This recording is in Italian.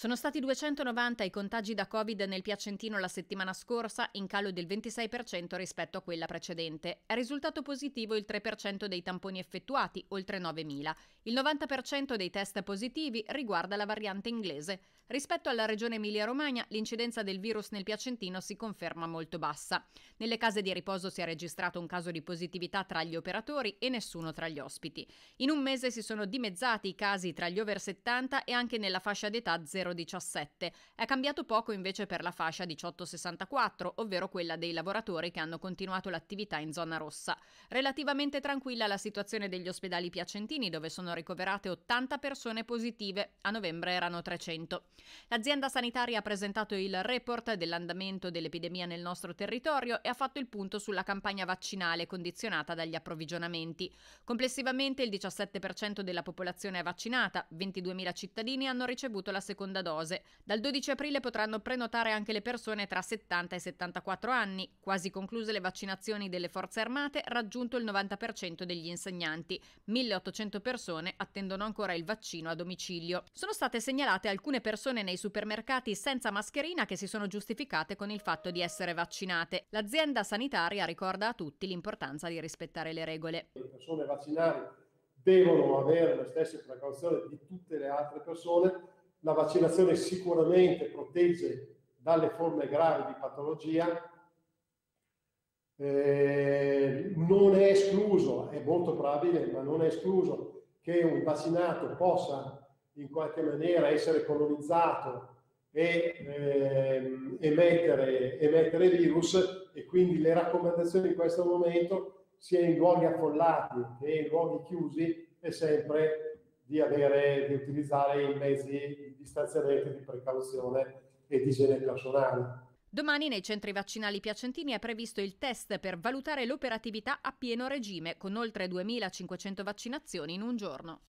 Sono stati 290 i contagi da Covid nel Piacentino la settimana scorsa, in calo del 26% rispetto a quella precedente. È risultato positivo il 3% dei tamponi effettuati, oltre 9.000. Il 90% dei test positivi riguarda la variante inglese. Rispetto alla regione Emilia-Romagna, l'incidenza del virus nel Piacentino si conferma molto bassa. Nelle case di riposo si è registrato un caso di positività tra gli operatori e nessuno tra gli ospiti. In un mese si sono dimezzati i casi tra gli over 70 e anche nella fascia d'età 0 0,17. È cambiato poco invece per la fascia 18-64, ovvero quella dei lavoratori che hanno continuato l'attività in zona rossa. Relativamente tranquilla la situazione degli ospedali piacentini, dove sono ricoverate 80 persone positive, a novembre erano 300. L'azienda sanitaria ha presentato il report dell'andamento dell'epidemia nel nostro territorio e ha fatto il punto sulla campagna vaccinale condizionata dagli approvvigionamenti. Complessivamente il 17% della popolazione è vaccinata, 22.000 cittadini hanno ricevuto la seconda seconda dose. Dal 12 aprile potranno prenotare anche le persone tra 70 e 74 anni. Quasi concluse le vaccinazioni delle forze armate, raggiunto il 90% degli insegnanti. 1800 persone attendono ancora il vaccino a domicilio. Sono state segnalate alcune persone nei supermercati senza mascherina che si sono giustificate con il fatto di essere vaccinate. L'azienda sanitaria ricorda a tutti l'importanza di rispettare le regole. Le persone vaccinate devono avere le stesse precauzioni di tutte le altre persone la vaccinazione sicuramente protegge dalle forme gravi di patologia, eh, non è escluso, è molto probabile, ma non è escluso che un vaccinato possa in qualche maniera essere colonizzato e eh, emettere, emettere virus e quindi le raccomandazioni in questo momento sia in luoghi affollati che in luoghi chiusi è sempre di, avere, di utilizzare i mezzi distanziamento, di precauzione e di igiene personale. Domani nei centri vaccinali piacentini è previsto il test per valutare l'operatività a pieno regime, con oltre 2.500 vaccinazioni in un giorno.